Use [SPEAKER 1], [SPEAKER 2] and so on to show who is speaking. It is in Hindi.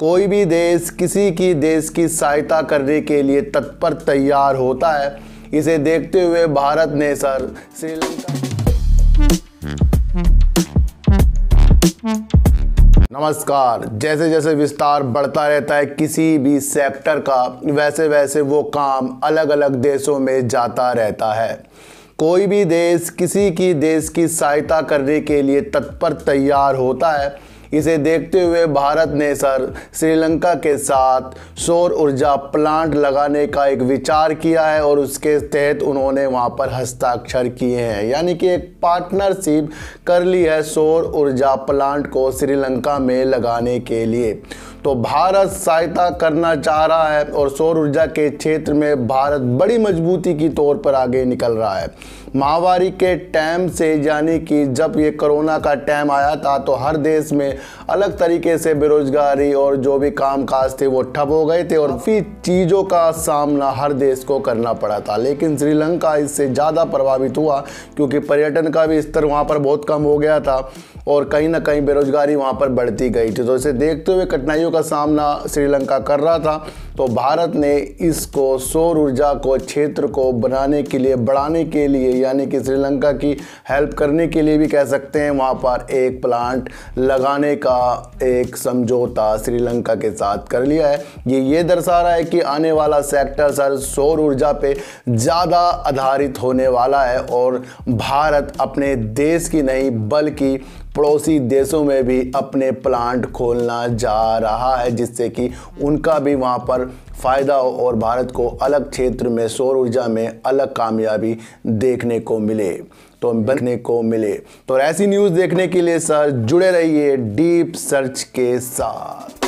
[SPEAKER 1] कोई भी देश किसी की देश की सहायता करने के लिए तत्पर तैयार होता है इसे देखते हुए भारत ने सर श्रीलंका नमस्कार जैसे जैसे विस्तार बढ़ता रहता है किसी भी सेक्टर का वैसे वैसे वो काम अलग अलग देशों में जाता रहता है कोई भी देश किसी की देश की सहायता करने के लिए तत्पर तैयार होता है इसे देखते हुए भारत ने सर श्रीलंका के साथ सौर ऊर्जा प्लांट लगाने का एक विचार किया है और उसके तहत उन्होंने वहाँ पर हस्ताक्षर किए हैं यानी कि एक पार्टनरशिप कर ली है सौर ऊर्जा प्लांट को श्रीलंका में लगाने के लिए तो भारत सहायता करना चाह रहा है और सौर ऊर्जा के क्षेत्र में भारत बड़ी मजबूती की तौर पर आगे निकल रहा है महावारी के टाइम से यानी कि जब ये कोरोना का टाइम आया था तो हर देश में अलग तरीके से बेरोजगारी और जो भी काम काज थे वो ठप हो गए थे और फिर चीज़ों का सामना हर देश को करना पड़ा था लेकिन श्रीलंका इससे ज़्यादा प्रभावित हुआ क्योंकि पर्यटन का भी स्तर वहाँ पर बहुत कम हो गया था और कहीं ना कहीं बेरोजगारी वहाँ पर बढ़ती गई थी तो इसे देखते हुए कठिनाइयों का सामना श्रीलंका कर रहा था तो भारत ने इसको सौर ऊर्जा को क्षेत्र को बनाने के लिए बढ़ाने के लिए यानी कि श्रीलंका की हेल्प करने के लिए भी कह सकते हैं वहाँ पर एक प्लांट लगाने का एक समझौता श्रीलंका के साथ कर लिया है ये ये दर्शा रहा है कि आने वाला सेक्टर सर सौर ऊर्जा पे ज़्यादा आधारित होने वाला है और भारत अपने देश की नहीं बल्कि पड़ोसी देशों में भी अपने प्लांट खोलना जा रहा है जिससे कि उनका भी वहाँ पर फ़ायदा हो और भारत को अलग क्षेत्र में सौर ऊर्जा में अलग कामयाबी देखने को मिले तो देखने को मिले तो ऐसी न्यूज़ देखने के लिए सर जुड़े रहिए डीप सर्च के साथ